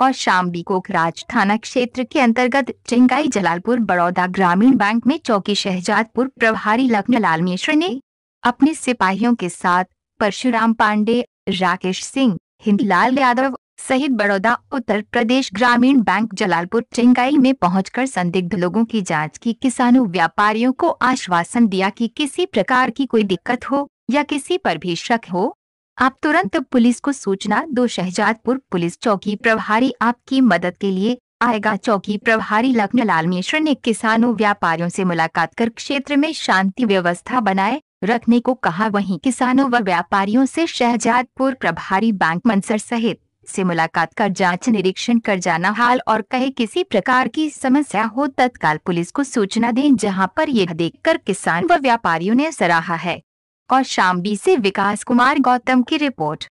और शामली कोखराज थाना क्षेत्र के अंतर्गत चिंगाई जलालपुर बड़ौदा ग्रामीण बैंक में चौकी शहजादपुर प्रभारी लाल मिश्र ने अपने सिपाहियों के साथ परशुराम पांडे राकेश सिंह हिंदलाल यादव सहित बड़ौदा उत्तर प्रदेश ग्रामीण बैंक जलालपुर चिंगाई में पहुंचकर संदिग्ध लोगों की जांच की किसानों व्यापारियों को आश्वासन दिया कि किसी प्रकार की कोई दिक्कत हो या किसी पर भी शक हो आप तुरंत पुलिस को सूचना दो शहजादपुर पुलिस चौकी प्रभारी आपकी मदद के लिए आएगा चौकी प्रभारी लखनऊ लाल मिश्र ने किसानों व्यापारियों से मुलाकात कर क्षेत्र में शांति व्यवस्था बनाए रखने को कहा वहीं किसानों व व्यापारियों से शहजादपुर प्रभारी बैंक मंसर सहित से मुलाकात कर जांच निरीक्षण कर जाना हाल और कहे किसी प्रकार की समस्या हो तत्काल पुलिस को सूचना दें जहां पर यह देखकर किसान व व्यापारियों ने सराहा है और शामबी से विकास कुमार गौतम की रिपोर्ट